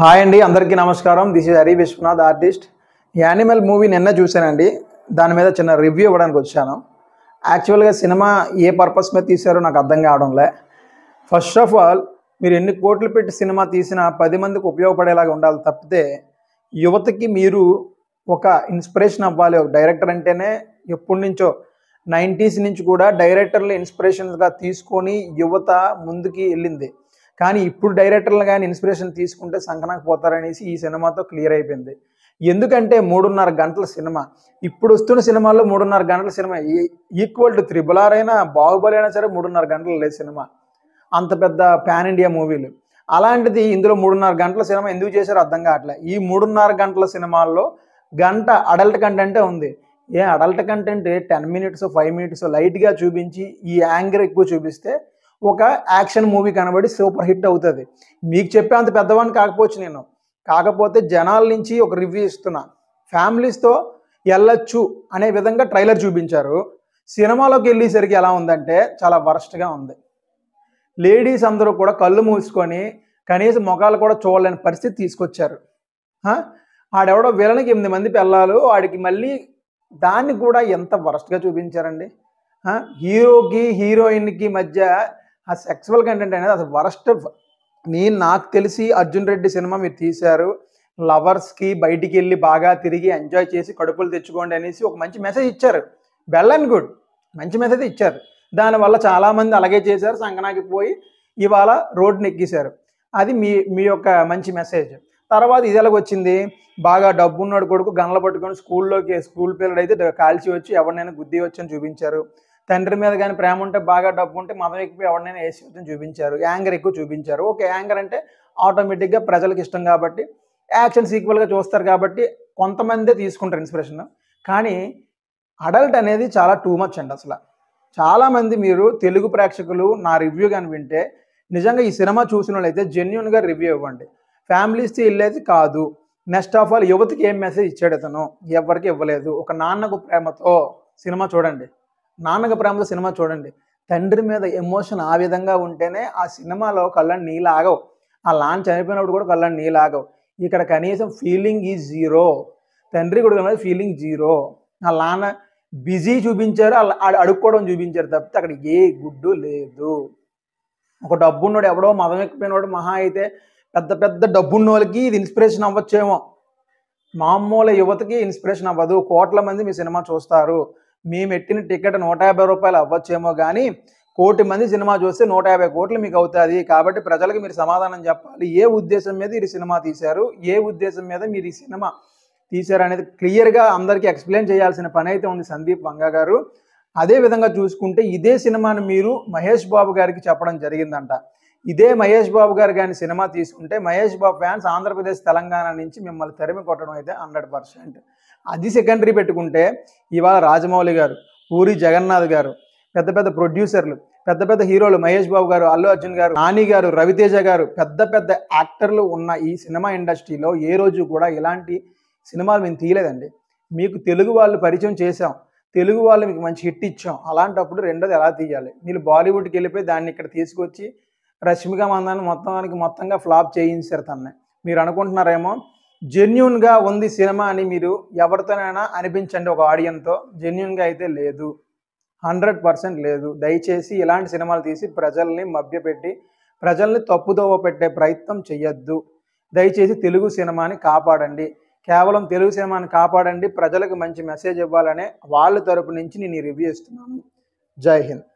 hi అండి అందరికీ నమస్కారం this is Hari Vishwanath artist Animal movie నిన్న చూశానండి దాని మీద చిన్న రివ్యూ ఇవ్వడానికి వచ్చాను యాక్చువల్గా సినిమా ఏ పర్పస్ మీద తీశారో నాకు అర్థం కావడంలే ఫస్ట్ ఆఫ్ ఆల్ మీరు ఎన్ని కోట్లు పెట్టి సినిమా తీసినా పది మందికి ఉపయోగపడేలాగా ఉండాలి తప్పితే యువతకి మీరు ఒక ఇన్స్పిరేషన్ అవ్వాలి ఒక డైరెక్టర్ అంటేనే ఎప్పటి నుంచో నైంటీస్ నుంచి కూడా డైరెక్టర్లు ఇన్స్పిరేషన్స్గా తీసుకొని యువత ముందుకి వెళ్ళింది కానీ ఇప్పుడు డైరెక్టర్లు కానీ ఇన్స్పిరేషన్ తీసుకుంటే సంకనకు పోతారనేసి ఈ సినిమాతో క్లియర్ అయిపోయింది ఎందుకంటే మూడున్నర గంటల సినిమా ఇప్పుడు వస్తున్న సినిమాల్లో మూడున్నర గంటల సినిమా ఈక్వల్ టు త్రిబుల్ ఆర్ అయినా బాహుబలి అయినా సరే మూడున్నర గంటలు లేదు సినిమా అంత పెద్ద పాన్ ఇండియా మూవీలు అలాంటిది ఇందులో మూడున్నర గంటల సినిమా ఎందుకు చేశారో అర్థం కావట్లే ఈ మూడున్నర గంటల సినిమాల్లో గంట అడల్ట్ కంటెంటే ఉంది ఏ adult content ten minutes five minutes లైట్గా చూపించి ఈ యాంగర్ ఎక్కువ చూపిస్తే ఒక యాక్షన్ మూవీ కనబడి సూపర్ హిట్ అవుతుంది మీకు చెప్పే అంత పెద్దవాడిని కాకపోవచ్చు నేను కాకపోతే జనాల నుంచి ఒక రివ్యూ ఇస్తున్నా ఫ్యామిలీస్తో వెళ్ళొచ్చు అనే విధంగా ట్రైలర్ చూపించారు సినిమాలోకి వెళ్ళేసరికి ఎలా ఉందంటే చాలా వరస్ట్గా ఉంది లేడీస్ అందరూ కూడా కళ్ళు మూసుకొని కనీసం ముఖాలు కూడా చూడలేని పరిస్థితి తీసుకొచ్చారు ఆడెవడో వీళ్ళనికి ఎనిమిది మంది పిల్లలు ఆడికి మళ్ళీ దాన్ని కూడా ఎంత వరస్ట్గా చూపించారండి హీరోకి హీరోయిన్కి మధ్య ఆ సెక్సువల్ కంటెంట్ అనేది అసలు వరస్ట్ నేను నాకు తెలిసి అర్జున్ రెడ్డి సినిమా మీరు తీశారు లవర్స్కి బయటికి వెళ్ళి బాగా తిరిగి ఎంజాయ్ చేసి కడుపులు తెచ్చుకోండి అనేసి ఒక మంచి మెసేజ్ ఇచ్చారు వెల్ అండ్ గుడ్ మంచి మెసేజ్ ఇచ్చారు దానివల్ల చాలామంది అలాగే చేశారు సంగనాకి పోయి ఇవాళ రోడ్డు ఎక్కేశారు అది మీ మీ యొక్క మంచి మెసేజ్ తర్వాత ఇది ఎలాగొచ్చింది బాగా డబ్బు ఉన్నాడు కొడుకు గనలు పట్టుకొని స్కూల్లోకి స్కూల్ పిల్లడు అయితే కాల్చి వచ్చి ఎవరినైనా గుద్దీ వచ్చి అని చూపించారు తండ్రి మీద కానీ ప్రేమ ఉంటే బాగా డబ్బు ఉంటే మతం ఎక్కువ ఎవరినైనా ఏసీతం చూపించారు యాంగర్ ఎక్కువ చూపించారు ఓకే యాంగర్ అంటే ఆటోమేటిక్గా ప్రజలకు ఇష్టం కాబట్టి యాక్షన్స్ ఈక్వల్గా చూస్తారు కాబట్టి కొంతమందే తీసుకుంటారు ఇన్స్పిరేషన్ కానీ అడల్ట్ అనేది చాలా టూ మచ్ అండి అసలు చాలామంది మీరు తెలుగు ప్రేక్షకులు నా రివ్యూ కానీ వింటే నిజంగా ఈ సినిమా చూసిన వాళ్ళైతే జెన్యున్గా రివ్యూ ఇవ్వండి ఫ్యామిలీస్తో వెళ్ళేది కాదు నెక్స్ట్ ఆఫ్ ఆల్ యువతికి ఏం మెసేజ్ ఇచ్చాడు అతను ఎవరికి ఇవ్వలేదు ఒక నాన్నకు ప్రేమతో సినిమా చూడండి నాన్నగ ప్రేమల సినిమా చూడండి తండ్రి మీద ఎమోషన్ ఆ విధంగా ఉంటేనే ఆ సినిమాలో కళ్ళని నీలాగవు ఆ లాంచ్ చనిపోయినప్పుడు కూడా కళ్ళని నీలాగవు ఇక్కడ కనీసం ఫీలింగ్ ఈ జీరో తండ్రి కొడుకు ఫీలింగ్ జీరో ఆ లాన్న బిజీ చూపించారు అడుక్కోవడం చూపించారు తప్పితే అక్కడ ఏ గుడ్డు లేదు ఒక డబ్బున్నోడు ఎవడో మదం ఎక్కిపోయినోడు మహా అయితే పెద్ద పెద్ద డబ్బున్న వాళ్ళకి ఇది ఇన్స్పిరేషన్ అవ్వచ్చేమో మామూలు యువతకి ఇన్స్పిరేషన్ అవ్వదు కోట్ల మంది మీ సినిమా చూస్తారు మేము ఎట్టిన టికెట్ నూట యాభై రూపాయలు అవ్వచ్చేమో కానీ కోటి మంది సినిమా చూస్తే నూట యాభై కోట్లు మీకు అవుతుంది కాబట్టి ప్రజలకు మీరు సమాధానం చెప్పాలి ఏ ఉద్దేశం మీద ఈ సినిమా తీశారు ఏ ఉద్దేశం మీద మీరు ఈ సినిమా తీశారు అనేది క్లియర్గా అందరికీ ఎక్స్ప్లెయిన్ చేయాల్సిన పని అయితే ఉంది సందీప్ వంగ గారు అదే విధంగా చూసుకుంటే ఇదే సినిమాను మీరు మహేష్ బాబు గారికి చెప్పడం జరిగిందంట ఇదే మహేష్ బాబు గారు కానీ సినిమా తీసుకుంటే మహేష్ బాబు ఫ్యాన్స్ ఆంధ్రప్రదేశ్ తెలంగాణ నుంచి మిమ్మల్ని తరిమి కొట్టడం అయితే హండ్రెడ్ పర్సెంట్ అది సెకండరీ పెట్టుకుంటే ఇవాళ రాజమౌళి గారు పూరి జగన్నాథ్ గారు పెద్ద పెద్ద ప్రొడ్యూసర్లు పెద్ద పెద్ద హీరోలు మహేష్ బాబు గారు అల్లు అర్జున్ గారు నాని గారు రవితేజ గారు పెద్ద పెద్ద యాక్టర్లు ఉన్న ఈ సినిమా ఇండస్ట్రీలో ఏ రోజు కూడా ఇలాంటి సినిమాలు మేము తీయలేదండి మీకు తెలుగు వాళ్ళు పరిచయం చేశాం తెలుగు వాళ్ళు మీకు మంచి హిట్ ఇచ్చాం అలాంటప్పుడు రెండోది ఎలా తీయాలి మీరు బాలీవుడ్కి వెళ్ళిపోయి దాన్ని ఇక్కడ తీసుకొచ్చి రష్మిక మందాన్ని మొత్తం దానికి మొత్తంగా ఫ్లాప్ చేయించారు తన్నే మీరు అనుకుంటున్నారేమో జెన్యున్గా ఉంది సినిమా అని మీరు ఎవరితోనైనా అనిపించండి ఒక ఆడియన్తో జెన్యున్గా అయితే లేదు హండ్రెడ్ పర్సెంట్ లేదు దయచేసి ఇలాంటి సినిమాలు తీసి ప్రజల్ని మభ్యపెట్టి ప్రజల్ని తప్పుదోవ పెట్టే ప్రయత్నం చేయొద్దు దయచేసి తెలుగు సినిమాని కాపాడండి కేవలం తెలుగు సినిమాని కాపాడండి ప్రజలకు మంచి మెసేజ్ ఇవ్వాలనే వాళ్ళ తరపు నుంచి నేను రివ్యూ ఇస్తున్నాను జై హింద్